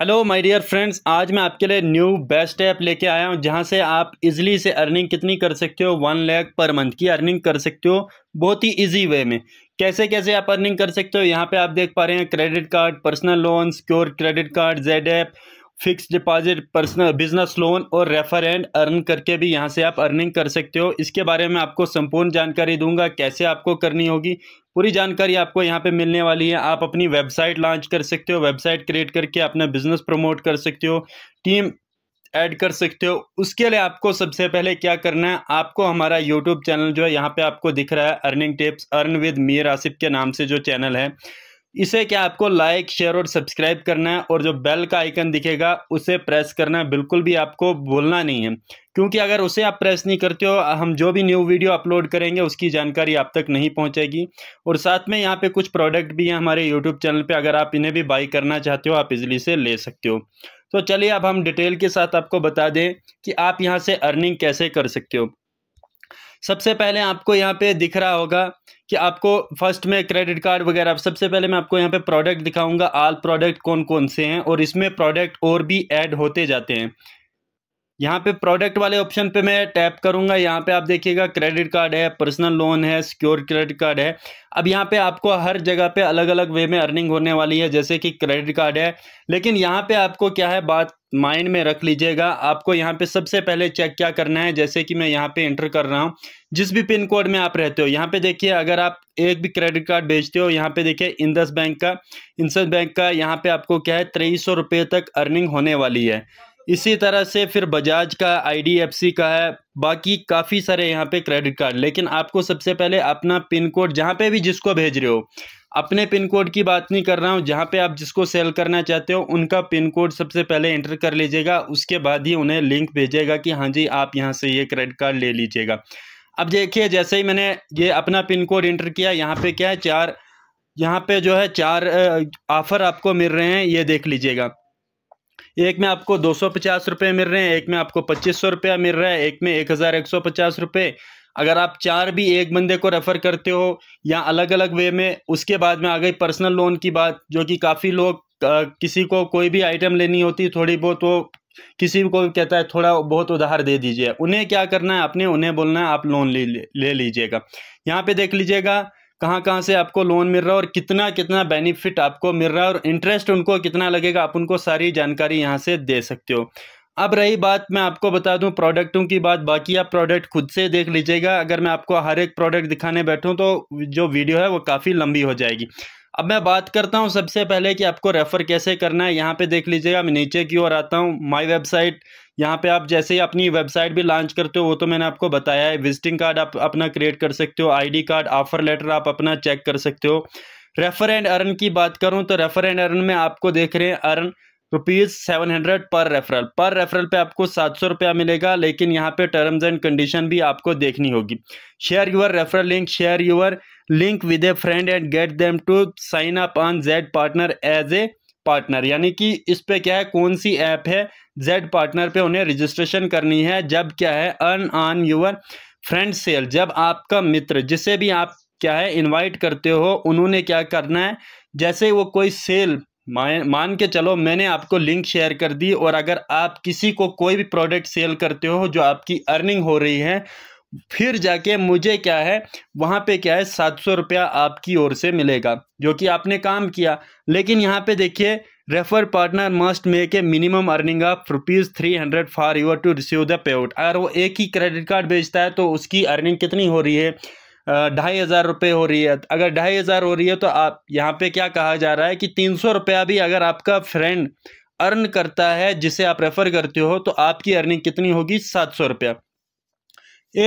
hello my dear friends आज मैं आपके लिए न्यू बेस्ट ऐप लेके आया हूँ जहाँ से आप इजीली से अर्निंग कितनी कर सकते हो वन लैख पर मंथ की अर्निंग कर सकते हो बहुत ही इजी वे में कैसे कैसे आप अर्निंग कर सकते हो यहाँ पे आप देख पा रहे हैं credit card personal loan secure credit card Z app fix deposit personal business loan और रेफर एंड अर्न करके भी यहाँ से आप अर्निंग कर सकते हो इसके बारे में आपको संपूर्ण जानकारी दूंगा कैसे आपको करनी होगी पूरी जानकारी आपको यहाँ पे मिलने वाली है आप अपनी वेबसाइट लॉन्च कर सकते हो वेबसाइट क्रिएट करके अपना बिजनेस प्रमोट कर सकते हो टीम ऐड कर सकते हो उसके लिए आपको सबसे पहले क्या करना है आपको हमारा यूट्यूब चैनल जो है यहाँ पे आपको दिख रहा है earning tips earn with Mir Asif के नाम से जो चैनल है इसे क्या आपको लाइक शेयर और सब्सक्राइब करना है और जो बेल का आइकन दिखेगा उसे प्रेस करना है बिल्कुल भी आपको बोलना नहीं है क्योंकि अगर उसे आप प्रेस नहीं करते हो हम जो भी न्यू वीडियो अपलोड करेंगे उसकी जानकारी आप तक नहीं पहुंचेगी और साथ में यहाँ पे कुछ प्रोडक्ट भी हैं हमारे यूट्यूब चैनल पर अगर आप इन्हें भी बाई करना चाहते हो आप इजली से ले सकते हो तो चलिए अब हम डिटेल के साथ आपको बता दें कि आप यहाँ से अर्निंग कैसे कर सकते हो सबसे पहले आपको यहाँ पे दिख रहा होगा कि आपको फर्स्ट में क्रेडिट कार्ड वगैरह सबसे पहले मैं आपको यहाँ पे प्रोडक्ट दिखाऊंगा आल प्रोडक्ट कौन कौन से हैं और इसमें प्रोडक्ट और भी ऐड होते जाते हैं यहाँ पे प्रोडक्ट वाले ऑप्शन पे मैं टैप करूंगा यहाँ पे आप देखिएगा क्रेडिट कार्ड है पर्सनल लोन है सिक्योर क्रेडिट कार्ड है अब यहाँ पे आपको हर जगह पे अलग अलग वे में अर्निंग होने वाली है जैसे कि क्रेडिट कार्ड है लेकिन यहाँ पे आपको क्या है बात माइंड में रख लीजिएगा आपको यहाँ पे सबसे पहले चेक क्या करना है जैसे कि मैं यहाँ पे इंटर कर रहा हूँ जिस भी पिन कोड में आप रहते हो यहाँ पे देखिए अगर आप एक भी क्रेडिट कार्ड बेचते हो यहाँ पे देखिए इंदस बैंक का इंदस बैंक का यहाँ पे आपको क्या है तेईस सौ रुपये तक अर्निंग होने वाली है इसी तरह से फिर बजाज का आईडीएफसी का है बाकी काफ़ी सारे यहाँ पे क्रेडिट कार्ड लेकिन आपको सबसे पहले अपना पिन कोड जहाँ पे भी जिसको भेज रहे हो अपने पिन कोड की बात नहीं कर रहा हूँ जहाँ पे आप जिसको सेल करना चाहते हो उनका पिन कोड सबसे पहले एंटर कर लीजिएगा उसके बाद ही उन्हें लिंक भेजेगा कि हाँ जी आप यहाँ से ये क्रेडिट कार्ड ले लीजिएगा अब देखिए जैसे ही मैंने ये अपना पिन कोड इंटर किया यहाँ पर क्या है चार यहाँ पर जो है चार ऑफर आपको मिल रहे हैं ये देख लीजिएगा एक में आपको दो सौ पचास रुपये मिल रहे हैं एक में आपको पच्चीस सौ रुपया मिल रहा है एक में एक हज़ार एक सौ पचास रुपये अगर आप चार भी एक बंदे को रेफ़र करते हो या अलग अलग वे में उसके बाद में आ गई पर्सनल लोन की बात जो कि काफ़ी लोग किसी को कोई भी आइटम लेनी होती थोड़ी बहुत वो तो किसी को कहता है थोड़ा बहुत उधार दे दीजिए उन्हें क्या करना है आपने उन्हें बोलना है आप लोन ले लीजिएगा यहाँ पे देख लीजिएगा कहाँ कहाँ से आपको लोन मिल रहा है और कितना कितना बेनिफिट आपको मिल रहा है और इंटरेस्ट उनको कितना लगेगा आप उनको सारी जानकारी यहाँ से दे सकते हो अब रही बात मैं आपको बता दूं प्रोडक्टों की बात बाकी आप प्रोडक्ट खुद से देख लीजिएगा अगर मैं आपको हर एक प्रोडक्ट दिखाने बैठूं तो जो वीडियो है वो काफ़ी लंबी हो जाएगी अब मैं बात करता हूं सबसे पहले कि आपको रेफ़र कैसे करना है यहाँ पे देख लीजिएगा मैं नीचे की ओर आता हूँ माई वेबसाइट यहाँ पे आप जैसे ही अपनी वेबसाइट भी लॉन्च करते हो वो तो मैंने आपको बताया है विजिटिंग कार्ड आप अपना क्रिएट कर सकते हो आईडी कार्ड ऑफर लेटर आप अपना चेक कर सकते हो रेफ़र एंड अर्न की बात करूँ तो रेफ़र एंड अर्न में आपको देख रहे हैं earn rupees seven hundred per referral पर रेफरल पे आपको सात सौ रुपया मिलेगा लेकिन यहाँ पे टर्म्स एंड कंडीशन भी आपको देखनी होगी share your referral link share your link with a friend and get them to sign up on Z partner as a partner यानी कि इस पे क्या है कौन सी ऐप है जेड पार्टनर पे उन्हें रजिस्ट्रेशन करनी है जब क्या है earn on your friend sale जब आपका मित्र जिसे भी आप क्या है इनवाइट करते हो उन्होंने क्या करना है जैसे वो कोई सेल मान के चलो मैंने आपको लिंक शेयर कर दी और अगर आप किसी को कोई भी प्रोडक्ट सेल करते हो जो आपकी अर्निंग हो रही है फिर जाके मुझे क्या है वहाँ पे क्या है सात सौ रुपया आपकी ओर से मिलेगा जो कि आपने काम किया लेकिन यहाँ पे देखिए refer partner must make a minimum earning of rupees three hundred for your to receive the payout अगर वो एक ही क्रेडिट कार्ड बेचता है तो उसकी अर्निंग कितनी हो रही है ढाई हज़ार रुपये हो रही है अगर ढाई हज़ार हो रही है तो आप यहाँ पे क्या कहा जा रहा है कि तीन सौ रुपया भी अगर आपका फ्रेंड अर्न करता है जिसे आप रेफ़र करते हो तो आपकी अर्निंग कितनी होगी सात सौ रुपया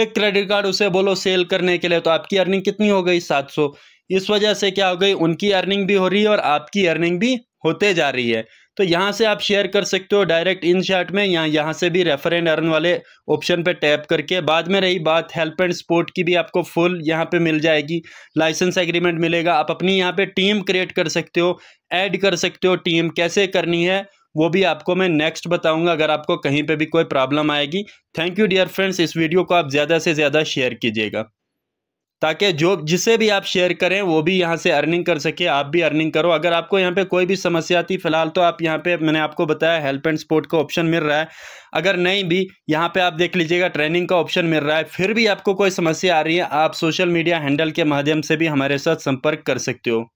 एक क्रेडिट कार्ड उसे बोलो सेल करने के लिए तो आपकी अर्निंग कितनी हो गई सात सौ इस वजह से क्या हो गई उनकी अर्निंग भी हो रही है और आपकी अर्निंग भी होते जा रही है तो यहाँ से आप शेयर कर सकते हो डायरेक्ट इन शार्ट में या यहाँ से भी रेफर एंड अर्न वाले ऑप्शन पे टैप करके बाद में रही बात हेल्प एंड सपोर्ट की भी आपको फुल यहाँ पे मिल जाएगी लाइसेंस एग्रीमेंट मिलेगा आप अपनी यहाँ पे टीम क्रिएट कर सकते हो ऐड कर सकते हो टीम कैसे करनी है वो भी आपको मैं नेक्स्ट बताऊँगा अगर आपको कहीं पर भी कोई प्रॉब्लम आएगी थैंक यू डियर फ्रेंड्स इस वीडियो को आप ज़्यादा से ज़्यादा शेयर कीजिएगा ताकि जो जिसे भी आप शेयर करें वो भी यहाँ से अर्निंग कर सके आप भी अर्निंग करो अगर आपको यहाँ पे कोई भी समस्या आती फिलहाल तो आप यहाँ पे मैंने आपको बताया हेल्प एंड सपोर्ट का ऑप्शन मिल रहा है अगर नहीं भी यहाँ पे आप देख लीजिएगा ट्रेनिंग का ऑप्शन मिल रहा है फिर भी आपको कोई समस्या आ रही है आप सोशल मीडिया हैंडल के माध्यम से भी हमारे साथ संपर्क कर सकते हो